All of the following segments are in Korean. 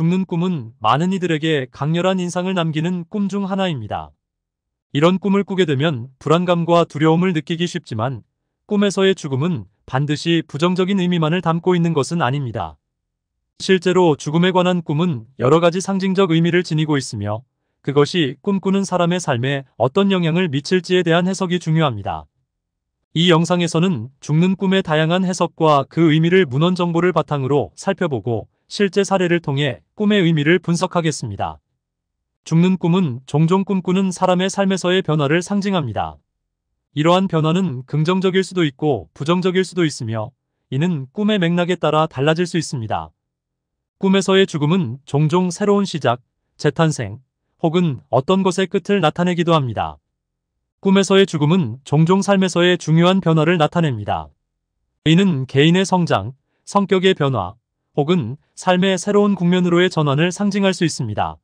죽는 꿈은 많은 이들에게 강렬한 인상을 남기는 꿈 중 하나입니다. 이런 꿈을 꾸게 되면 불안감과 두려움을 느끼기 쉽지만 꿈에서의 죽음은 반드시 부정적인 의미만을 담고 있는 것은 아닙니다. 실제로 죽음에 관한 꿈은 여러 가지 상징적 의미를 지니고 있으며 그것이 꿈꾸는 사람의 삶에 어떤 영향을 미칠지에 대한 해석이 중요합니다. 이 영상에서는 죽는 꿈의 다양한 해석과 그 의미를 문헌 정보를 바탕으로 살펴보고 실제 사례를 통해 꿈의 의미를 분석하겠습니다. 죽는 꿈은 종종 꿈꾸는 사람의 삶에서의 변화를 상징합니다. 이러한 변화는 긍정적일 수도 있고 부정적일 수도 있으며 이는 꿈의 맥락에 따라 달라질 수 있습니다. 꿈에서의 죽음은 종종 새로운 시작, 재탄생, 혹은 어떤 것의 끝을 나타내기도 합니다. 꿈에서의 죽음은 종종 삶에서의 중요한 변화를 나타냅니다. 이는 개인의 성장, 성격의 변화, 혹은 삶의 새로운 국면으로의 전환을 상징할 수 있습니다.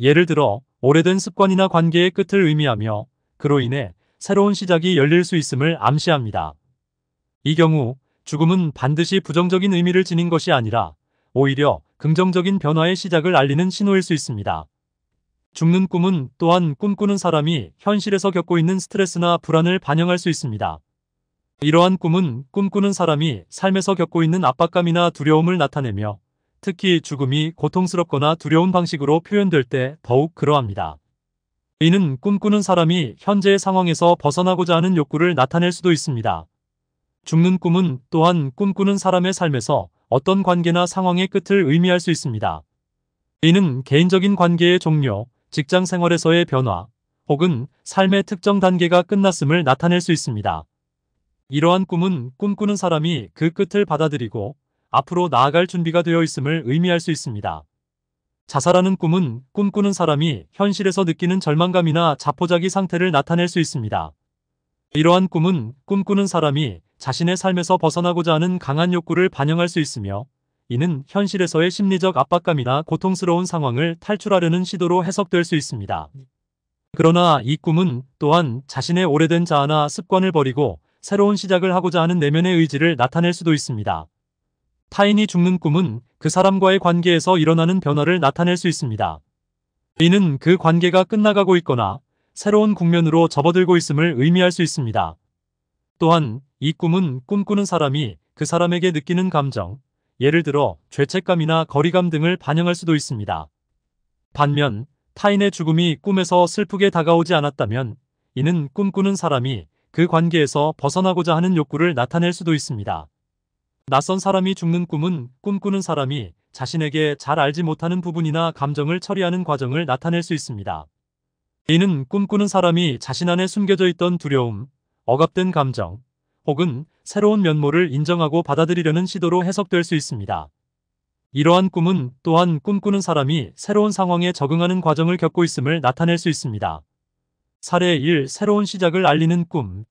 예를 들어 오래된 습관이나 관계의 끝을 의미하며 그로 인해 새로운 시작이 열릴 수 있음을 암시합니다. 이 경우 죽음은 반드시 부정적인 의미를 지닌 것이 아니라 오히려 긍정적인 변화의 시작을 알리는 신호일 수 있습니다. 죽는 꿈은 또한 꿈꾸는 사람이 현실에서 겪고 있는 스트레스나 불안을 반영할 수 있습니다. 이러한 꿈은 꿈꾸는 사람이 삶에서 겪고 있는 압박감이나 두려움을 나타내며 특히 죽음이 고통스럽거나 두려운 방식으로 표현될 때 더욱 그러합니다. 이는 꿈꾸는 사람이 현재의 상황에서 벗어나고자 하는 욕구를 나타낼 수도 있습니다. 죽는 꿈은 또한 꿈꾸는 사람의 삶에서 어떤 관계나 상황의 끝을 의미할 수 있습니다. 이는 개인적인 관계의 종료, 직장 생활에서의 변화, 혹은 삶의 특정 단계가 끝났음을 나타낼 수 있습니다. 이러한 꿈은 꿈꾸는 사람이 그 끝을 받아들이고 앞으로 나아갈 준비가 되어 있음을 의미할 수 있습니다. 자살하는 꿈은 꿈꾸는 사람이 현실에서 느끼는 절망감이나 자포자기 상태를 나타낼 수 있습니다. 이러한 꿈은 꿈꾸는 사람이 자신의 삶에서 벗어나고자 하는 강한 욕구를 반영할 수 있으며 이는 현실에서의 심리적 압박감이나 고통스러운 상황을 탈출하려는 시도로 해석될 수 있습니다. 그러나 이 꿈은 또한 자신의 오래된 자아나 습관을 버리고 새로운 시작을 하고자 하는 내면의 의지를 나타낼 수도 있습니다. 타인이 죽는 꿈은 그 사람과의 관계에서 일어나는 변화를 나타낼 수 있습니다. 이는 그 관계가 끝나가고 있거나 새로운 국면으로 접어들고 있음을 의미할 수 있습니다. 또한 이 꿈은 꿈꾸는 사람이 그 사람에게 느끼는 감정, 예를 들어 죄책감이나 거리감 등을 반영할 수도 있습니다. 반면 타인의 죽음이 꿈에서 슬프게 다가오지 않았다면 이는 꿈꾸는 사람이 그 관계에서 벗어나고자 하는 욕구를 나타낼 수도 있습니다. 낯선 사람이 죽는 꿈은 꿈꾸는 사람이 자신에게 잘 알지 못하는 부분이나 감정을 처리하는 과정을 나타낼 수 있습니다. 이는 꿈꾸는 사람이 자신 안에 숨겨져 있던 두려움, 억압된 감정, 혹은 새로운 면모를 인정하고 받아들이려는 시도로 해석될 수 있습니다. 이러한 꿈은 또한 꿈꾸는 사람이 새로운 상황에 적응하는 과정을 겪고 있음을 나타낼 수 있습니다. 사례 1. 새로운 시작을 알리는 꿈.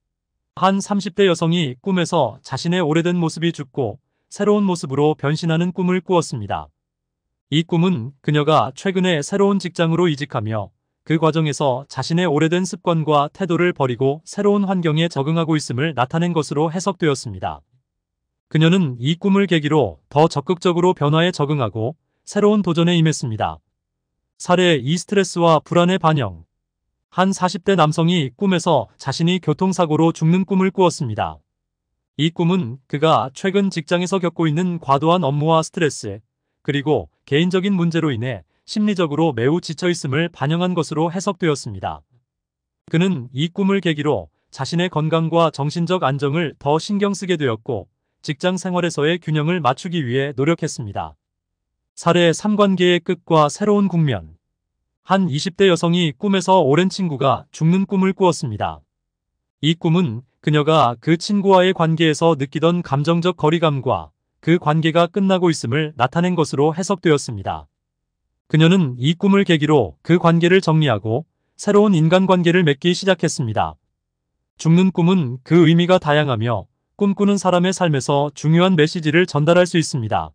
한 30대 여성이 꿈에서 자신의 오래된 모습이 죽고 새로운 모습으로 변신하는 꿈을 꾸었습니다. 이 꿈은 그녀가 최근에 새로운 직장으로 이직하며 그 과정에서 자신의 오래된 습관과 태도를 버리고 새로운 환경에 적응하고 있음을 나타낸 것으로 해석되었습니다. 그녀는 이 꿈을 계기로 더 적극적으로 변화에 적응하고 새로운 도전에 임했습니다. 사례 2. 스트레스와 불안의 반영 한 40대 남성이 꿈에서 자신이 교통사고로 죽는 꿈을 꾸었습니다. 이 꿈은 그가 최근 직장에서 겪고 있는 과도한 업무와 스트레스, 그리고 개인적인 문제로 인해 심리적으로 매우 지쳐있음을 반영한 것으로 해석되었습니다. 그는 이 꿈을 계기로 자신의 건강과 정신적 안정을 더 신경 쓰게 되었고 직장 생활에서의 균형을 맞추기 위해 노력했습니다. 사례 3관계의 끝과 새로운 국면 한 20대 여성이 꿈에서 오랜 친구가 죽는 꿈을 꾸었습니다. 이 꿈은 그녀가 그 친구와의 관계에서 느끼던 감정적 거리감과 그 관계가 끝나고 있음을 나타낸 것으로 해석되었습니다. 그녀는 이 꿈을 계기로 그 관계를 정리하고 새로운 인간관계를 맺기 시작했습니다. 죽는 꿈은 그 의미가 다양하며 꿈꾸는 사람의 삶에서 중요한 메시지를 전달할 수 있습니다.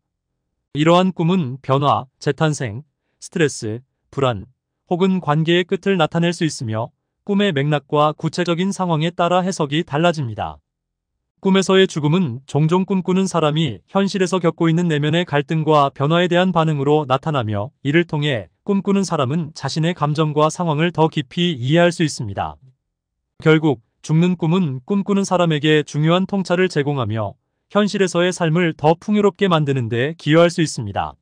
이러한 꿈은 변화, 재탄생, 스트레스, 불안, 혹은 관계의 끝을 나타낼 수 있으며 꿈의 맥락과 구체적인 상황에 따라 해석이 달라집니다. 꿈에서의 죽음은 종종 꿈꾸는 사람이 현실에서 겪고 있는 내면의 갈등과 변화에 대한 반응으로 나타나며 이를 통해 꿈꾸는 사람은 자신의 감정과 상황을 더 깊이 이해할 수 있습니다. 결국 죽는 꿈은 꿈꾸는 사람에게 중요한 통찰을 제공하며 현실에서의 삶을 더 풍요롭게 만드는 데 기여할 수 있습니다.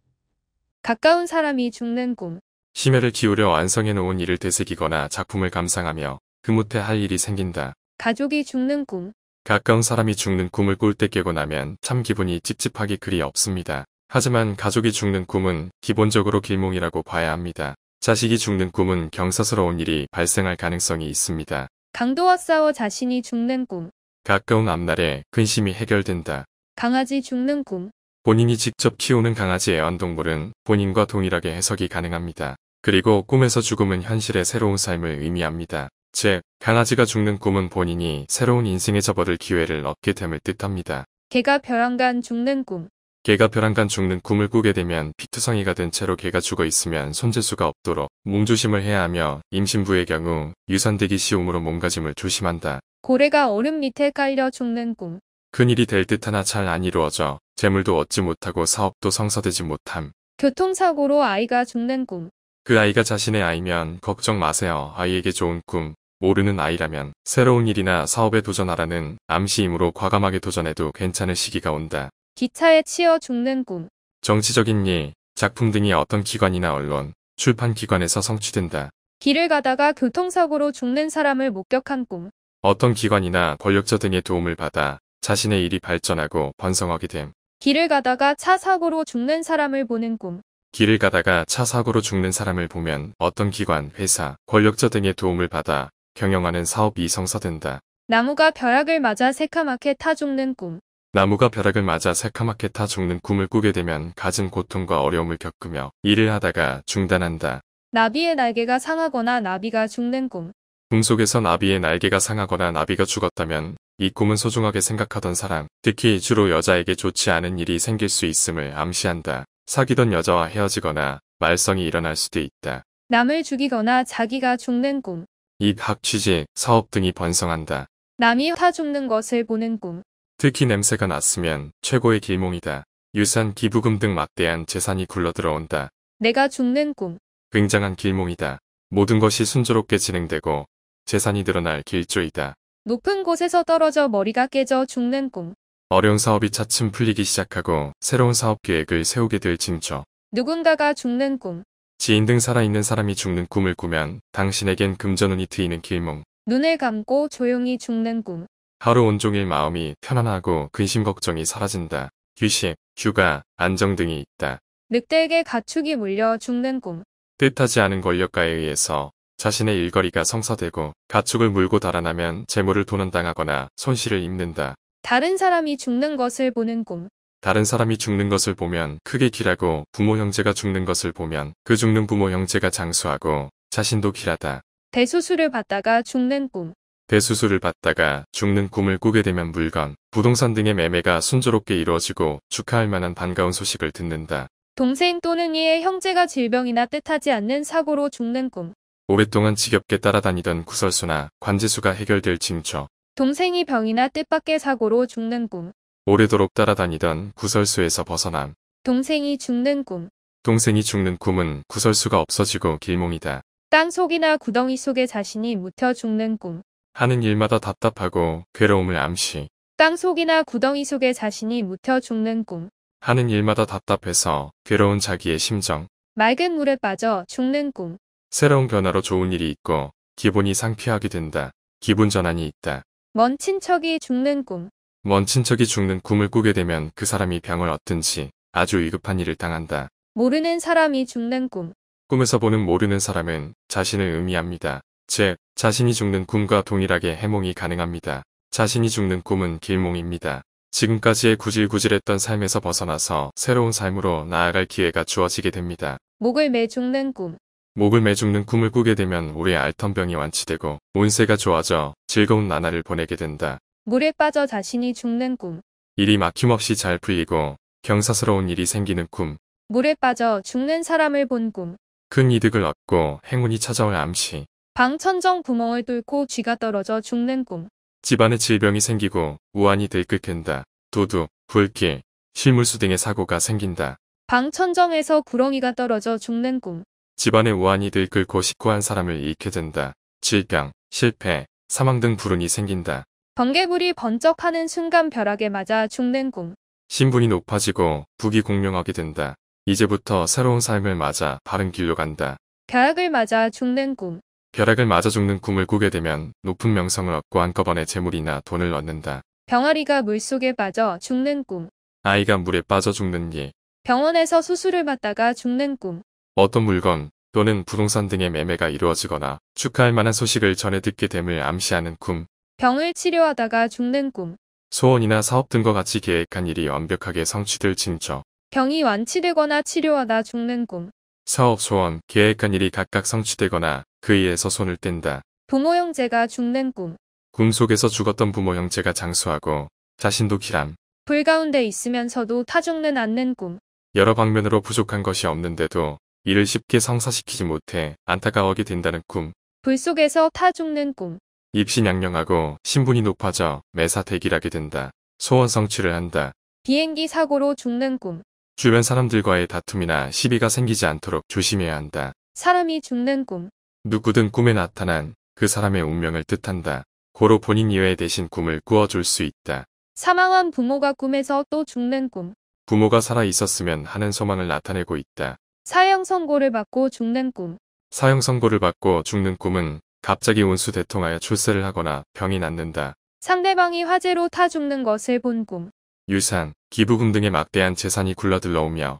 가까운 사람이 죽는 꿈 심혈을 기울여 완성해 놓은 일을 되새기거나 작품을 감상하며 그못해 할 일이 생긴다. 가족이 죽는 꿈. 가까운 사람이 죽는 꿈을 꿀 때 깨고 나면 참 기분이 찝찝하기 그리 없습니다. 하지만 가족이 죽는 꿈은 기본적으로 길몽이라고 봐야 합니다. 자식이 죽는 꿈은 경사스러운 일이 발생할 가능성이 있습니다. 강도와 싸워 자신이 죽는 꿈. 가까운 앞날에 근심이 해결된다. 강아지 죽는 꿈. 본인이 직접 키우는 강아지 애완동물은 본인과 동일하게 해석이 가능합니다. 그리고 꿈에서 죽음은 현실의 새로운 삶을 의미합니다. 즉, 강아지가 죽는 꿈은 본인이 새로운 인생에 접어들 기회를 얻게 됨을 뜻합니다. 개가 벼랑간 죽는 꿈 개가 벼랑간 죽는 꿈을 꾸게 되면 피투성이가 된 채로 개가 죽어 있으면 손재수가 없도록 몸조심을 해야 하며 임신부의 경우 유산되기 쉬움으로 몸가짐을 조심한다. 고래가 얼음 밑에 깔려 죽는 꿈 큰일이 될 듯 하나 잘 안 이루어져 재물도 얻지 못하고 사업도 성사되지 못함. 교통사고로 아이가 죽는 꿈그 아이가 자신의 아이면 걱정 마세요. 아이에게 좋은 꿈, 모르는 아이라면 새로운 일이나 사업에 도전하라는 암시임으로 과감하게 도전해도 괜찮을 시기가 온다. 기차에 치여 죽는 꿈. 정치적인 일, 작품 등이 어떤 기관이나 언론, 출판기관에서 성취된다. 길을 가다가 교통사고로 죽는 사람을 목격한 꿈. 어떤 기관이나 권력자 등의 도움을 받아 자신의 일이 발전하고 번성하게 됨. 길을 가다가 차 사고로 죽는 사람을 보는 꿈. 길을 가다가 차 사고로 죽는 사람을 보면 어떤 기관, 회사, 권력자 등의 도움을 받아 경영하는 사업이 성사된다. 나무가 벼락을 맞아 새카맣게 타 죽는 꿈. 나무가 벼락을 맞아 새카맣게 타 죽는 꿈을 꾸게 되면 가진 고통과 어려움을 겪으며 일을 하다가 중단한다. 나비의 날개가 상하거나 나비가 죽는 꿈. 꿈속에서 나비의 날개가 상하거나 나비가 죽었다면 이 꿈은 소중하게 생각하던 사람, 특히 주로 여자에게 좋지 않은 일이 생길 수 있음을 암시한다. 사귀던 여자와 헤어지거나 말썽이 일어날 수도 있다. 남을 죽이거나 자기가 죽는 꿈. 입학 취직, 사업 등이 번성한다. 남이 타 죽는 것을 보는 꿈. 특히 냄새가 났으면 최고의 길몽이다. 유산, 기부금 등 막대한 재산이 굴러들어온다. 내가 죽는 꿈. 굉장한 길몽이다. 모든 것이 순조롭게 진행되고 재산이 늘어날 길조이다. 높은 곳에서 떨어져 머리가 깨져 죽는 꿈. 어려운 사업이 차츰 풀리기 시작하고 새로운 사업 계획을 세우게 될 징조. 누군가가 죽는 꿈. 지인 등 살아있는 사람이 죽는 꿈을 꾸면 당신에겐 금전운이 트이는 길몽. 눈을 감고 조용히 죽는 꿈. 하루 온종일 마음이 편안하고 근심 걱정이 사라진다. 귀식, 휴가, 안정 등이 있다. 늑대에게 가축이 물려 죽는 꿈. 뜻하지 않은 권력가에 의해서 자신의 일거리가 성사되고 가축을 물고 달아나면 재물을 도난당하거나 손실을 입는다. 다른 사람이 죽는 것을 보는 꿈. 다른 사람이 죽는 것을 보면 크게 길하고 부모 형제가 죽는 것을 보면 그 죽는 부모 형제가 장수하고 자신도 길하다. 대수술을 받다가 죽는 꿈. 대수술을 받다가 죽는 꿈을 꾸게 되면 물건, 부동산 등의 매매가 순조롭게 이루어지고 축하할 만한 반가운 소식을 듣는다. 동생 또는 이의 형제가 질병이나 뜻하지 않는 사고로 죽는 꿈. 오랫동안 지겹게 따라다니던 구설수나 관제수가 해결될 징조, 동생이 병이나 뜻밖의 사고로 죽는 꿈. 오래도록 따라다니던 구설수에서 벗어남. 동생이 죽는 꿈. 동생이 죽는 꿈은 구설수가 없어지고 길몽이다. 땅속이나 구덩이 속에 자신이 묻혀 죽는 꿈. 하는 일마다 답답하고 괴로움을 암시. 땅속이나 구덩이 속에 자신이 묻혀 죽는 꿈. 하는 일마다 답답해서 괴로운 자기의 심정. 맑은 물에 빠져 죽는 꿈. 새로운 변화로 좋은 일이 있고 기분이 상쾌하게 된다. 기분 전환이 있다. 먼 친척이 죽는 꿈. 먼 친척이 죽는 꿈을 꾸게 되면 그 사람이 병을 얻든지 아주 위급한 일을 당한다. 모르는 사람이 죽는 꿈. 꿈에서 보는 모르는 사람은 자신을 의미합니다. 즉, 자신이 죽는 꿈과 동일하게 해몽이 가능합니다. 자신이 죽는 꿈은 길몽입니다. 지금까지의 구질구질했던 삶에서 벗어나서 새로운 삶으로 나아갈 기회가 주어지게 됩니다. 목을 매 죽는 꿈. 목을 매죽는 꿈을 꾸게 되면 우리의 알턴병이 완치되고 운세가 좋아져 즐거운 나날을 보내게 된다. 물에 빠져 자신이 죽는 꿈. 일이 막힘없이 잘 풀리고 경사스러운 일이 생기는 꿈. 물에 빠져 죽는 사람을 본 꿈. 큰 이득을 얻고 행운이 찾아올 암시. 방천정 구멍을 뚫고 쥐가 떨어져 죽는 꿈. 집안에 질병이 생기고 우환이 들끓는다. 도둑, 불길, 실물수 등의 사고가 생긴다. 방천정에서 구렁이가 떨어져 죽는 꿈. 집안의 우환이 들끓고 그 식구한 사람을 잃게 된다. 질병, 실패, 사망 등 불운이 생긴다. 번개불이 번쩍하는 순간 벼락에 맞아 죽는 꿈. 신분이 높아지고 부귀 공명하게 된다. 이제부터 새로운 삶을 맞아 바른 길로 간다. 벼락을 맞아 죽는 꿈. 벼락을 맞아 죽는 꿈을 꾸게 되면 높은 명성을 얻고 한꺼번에 재물이나 돈을 얻는다. 병아리가 물속에 빠져 죽는 꿈. 아이가 물에 빠져 죽는 일. 병원에서 수술을 받다가 죽는 꿈. 어떤 물건 또는 부동산 등의 매매가 이루어지거나 축하할 만한 소식을 전해 듣게 됨을 암시하는 꿈, 병을 치료하다가 죽는 꿈, 소원이나 사업 등과 같이 계획한 일이 완벽하게 성취될 징조, 병이 완치되거나 치료하다 죽는 꿈, 사업 소원, 계획한 일이 각각 성취되거나 그이에서 손을 뗀다. 부모 형제가 죽는 꿈, 꿈속에서 죽었던 부모 형제가 장수하고 자신도 기람, 불 가운데 있으면서도 타죽는 않는 꿈, 여러 방면으로 부족한 것이 없는데도 이를 쉽게 성사시키지 못해 안타까워하게 된다는 꿈. 불 속에서 타 죽는 꿈. 입신 양령하고 신분이 높아져 매사 대기하게 된다. 소원 성취를 한다. 비행기 사고로 죽는 꿈. 주변 사람들과의 다툼이나 시비가 생기지 않도록 조심해야 한다. 사람이 죽는 꿈. 누구든 꿈에 나타난 그 사람의 운명을 뜻한다. 고로 본인 이외에 대신 꿈을 꾸어줄 수 있다. 사망한 부모가 꿈에서 또 죽는 꿈. 부모가 살아 있었으면 하는 소망을 나타내고 있다. 사형 선고를 받고 죽는 꿈. 사형 선고를 받고 죽는 꿈은 갑자기 운수 대통하여 출세를 하거나 병이 낫는다. 상대방이 화재로 타 죽는 것을 본 꿈. 유산, 기부금 등의 막대한 재산이 굴러들러오며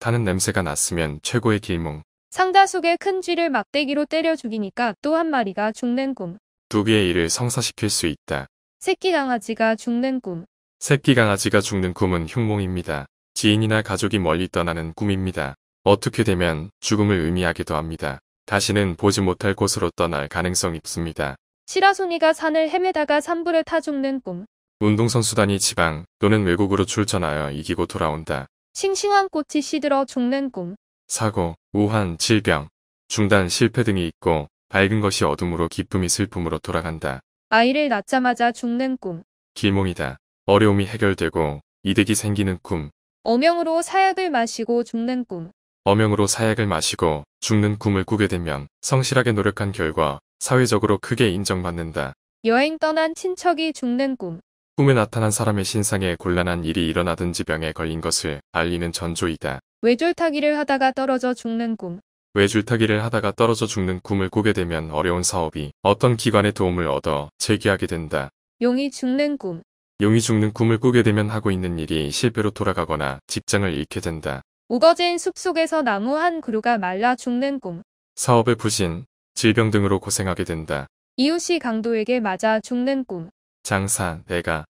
타는 냄새가 났으면 최고의 길몽. 상자숙의 큰 쥐를 막대기로 때려 죽이니까 또 한 마리가 죽는 꿈. 두 개의 일을 성사시킬 수 있다. 새끼 강아지가 죽는 꿈. 새끼 강아지가 죽는 꿈은 흉몽입니다. 지인이나 가족이 멀리 떠나는 꿈입니다. 어떻게 되면 죽음을 의미하기도 합니다. 다시는 보지 못할 곳으로 떠날 가능성이 있습니다. 시라소니가 산을 헤매다가 산불에 타 죽는 꿈. 운동선수단이 지방 또는 외국으로 출전하여 이기고 돌아온다. 싱싱한 꽃이 시들어 죽는 꿈. 사고, 우한, 질병, 중단, 실패 등이 있고 밝은 것이 어둠으로 기쁨이 슬픔으로 돌아간다. 아이를 낳자마자 죽는 꿈. 길몽이다. 어려움이 해결되고 이득이 생기는 꿈. 어명으로 사약을 마시고 죽는 꿈. 어명으로 사약을 마시고 죽는 꿈을 꾸게 되면 성실하게 노력한 결과 사회적으로 크게 인정받는다. 여행 떠난 친척이 죽는 꿈. 꿈에 나타난 사람의 신상에 곤란한 일이 일어나든지 병에 걸린 것을 알리는 전조이다. 외줄타기를 하다가 떨어져 죽는 꿈. 외줄타기를 하다가 떨어져 죽는 꿈을 꾸게 되면 어려운 사업이 어떤 기관의 도움을 얻어 재기하게 된다. 용이 죽는 꿈. 용이 죽는 꿈을 꾸게 되면 하고 있는 일이 실패로 돌아가거나 직장을 잃게 된다. 우거진 숲속에서 나무 한 그루가 말라 죽는 꿈. 사업의 부진, 질병 등으로 고생하게 된다. 이웃이 강도에게 맞아 죽는 꿈. 장사, 내가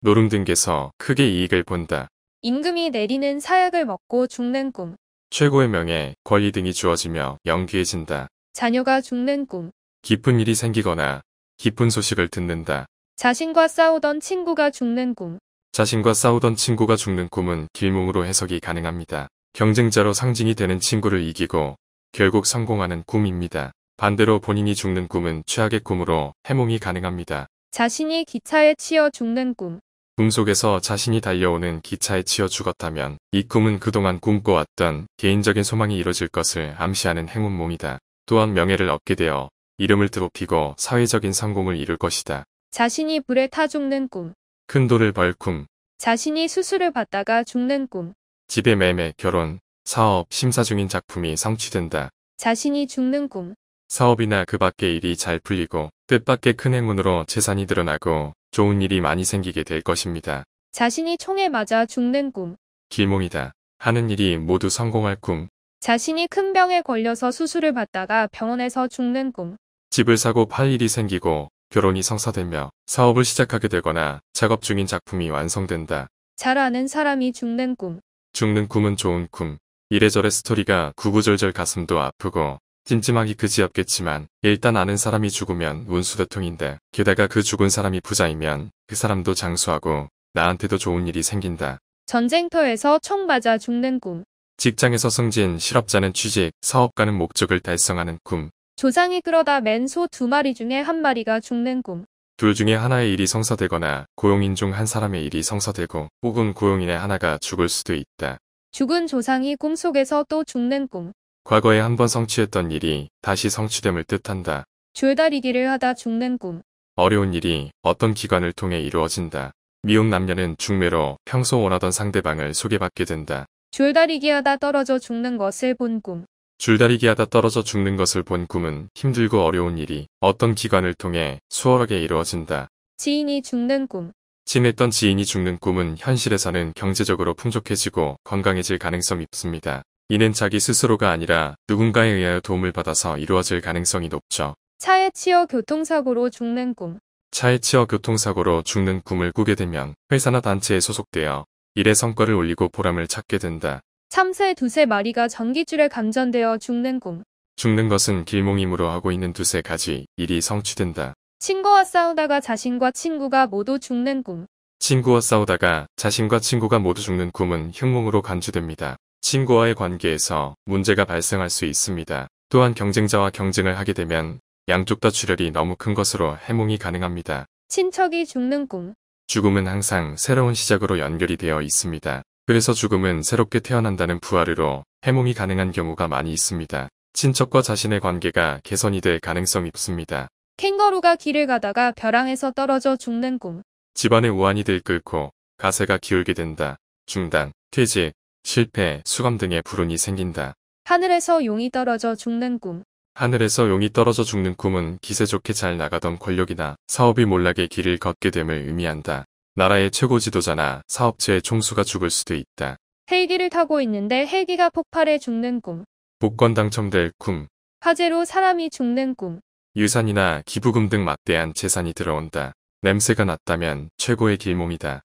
노름 등에서 크게 이익을 본다. 임금이 내리는 사약을 먹고 죽는 꿈. 최고의 명예, 권리 등이 주어지며 영기해진다 자녀가 죽는 꿈. 기쁜 일이 생기거나 기쁜 소식을 듣는다. 자신과 싸우던 친구가 죽는 꿈. 자신과 싸우던 친구가 죽는 꿈은 길몽으로 해석이 가능합니다. 경쟁자로 상징이 되는 친구를 이기고 결국 성공하는 꿈입니다. 반대로 본인이 죽는 꿈은 최악의 꿈으로 해몽이 가능합니다. 자신이 기차에 치여 죽는 꿈. 꿈속에서 자신이 달려오는 기차에 치여 죽었다면 이 꿈은 그동안 꿈꿔왔던 개인적인 소망이 이뤄질 것을 암시하는 행운몽이다. 또한 명예를 얻게 되어 이름을 드높이고 사회적인 성공을 이룰 것이다. 자신이 불에 타 죽는 꿈. 큰 돈을 벌 꿈. 자신이 수술을 받다가 죽는 꿈. 집에 매매, 결혼, 사업, 심사 중인 작품이 성취된다. 자신이 죽는 꿈. 사업이나 그 밖의 일이 잘 풀리고 뜻밖의 큰 행운으로 재산이 늘어나고 좋은 일이 많이 생기게 될 것입니다. 자신이 총에 맞아 죽는 꿈. 길몽이다. 하는 일이 모두 성공할 꿈. 자신이 큰 병에 걸려서 수술을 받다가 병원에서 죽는 꿈. 집을 사고 팔 일이 생기고 결혼이 성사되며 사업을 시작하게 되거나 작업 중인 작품이 완성된다. 잘 아는 사람이 죽는 꿈. 죽는 꿈은 좋은 꿈. 이래저래 스토리가 구구절절 가슴도 아프고 찜찜하기 그지없겠지만 일단 아는 사람이 죽으면 운수대통인데 게다가 그 죽은 사람이 부자이면 그 사람도 장수하고 나한테도 좋은 일이 생긴다. 전쟁터에서 총 맞아 죽는 꿈. 직장에서 승진, 실업자는 취직, 사업가는 목적을 달성하는 꿈. 조상이 끌어다 맨 소 두 마리 중에 한 마리가 죽는 꿈. 둘 중에 하나의 일이 성사되거나 고용인 중 한 사람의 일이 성사되고 혹은 고용인의 하나가 죽을 수도 있다. 죽은 조상이 꿈속에서 또 죽는 꿈. 과거에 한 번 성취했던 일이 다시 성취됨을 뜻한다. 줄다리기를 하다 죽는 꿈. 어려운 일이 어떤 기관을 통해 이루어진다. 미움 남녀는 중매로 평소 원하던 상대방을 소개받게 된다. 줄다리기 하다 떨어져 죽는 것을 본 꿈. 줄다리기 하다 떨어져 죽는 것을 본 꿈은 힘들고 어려운 일이 어떤 기관을 통해 수월하게 이루어진다. 지인이 죽는 꿈. 친했던 지인이 죽는 꿈은 현실에서는 경제적으로 풍족해지고 건강해질 가능성이 높습니다. 이는 자기 스스로가 아니라 누군가에 의하여 도움을 받아서 이루어질 가능성이 높죠. 차에 치여 교통사고로 죽는 꿈. 차에 치여 교통사고로 죽는 꿈을 꾸게 되면 회사나 단체에 소속되어 일의 성과를 올리고 보람을 찾게 된다. 참새 두세 마리가 전기줄에 감전되어 죽는 꿈. 죽는 것은 길몽임으로 하고 있는 두세 가지 일이 성취된다. 친구와 싸우다가 자신과 친구가 모두 죽는 꿈. 친구와 싸우다가 자신과 친구가 모두 죽는 꿈은 흉몽으로 간주됩니다. 친구와의 관계에서 문제가 발생할 수 있습니다. 또한 경쟁자와 경쟁을 하게 되면 양쪽 다 출혈이 너무 큰 것으로 해몽이 가능합니다. 친척이 죽는 꿈. 죽음은 항상 새로운 시작으로 연결이 되어 있습니다. 그래서 죽음은 새롭게 태어난다는 부활으로 해몽이 가능한 경우가 많이 있습니다. 친척과 자신의 관계가 개선이 될 가능성이 높습니다. 캥거루가 길을 가다가 벼랑에서 떨어져 죽는 꿈. 집안의 우환이 들끓고 가세가 기울게 된다. 중단, 퇴직, 실패, 수감 등의 불운이 생긴다. 하늘에서 용이 떨어져 죽는 꿈. 하늘에서 용이 떨어져 죽는 꿈은 기세 좋게 잘 나가던 권력이나 사업이 몰락의 길을 걷게 됨을 의미한다. 나라의 최고 지도자나 사업체의 총수가 죽을 수도 있다. 헬기를 타고 있는데 헬기가 폭발해 죽는 꿈. 복권 당첨될 꿈. 화재로 사람이 죽는 꿈. 유산이나 기부금 등 막대한 재산이 들어온다. 냄새가 났다면 최고의 길몸이다.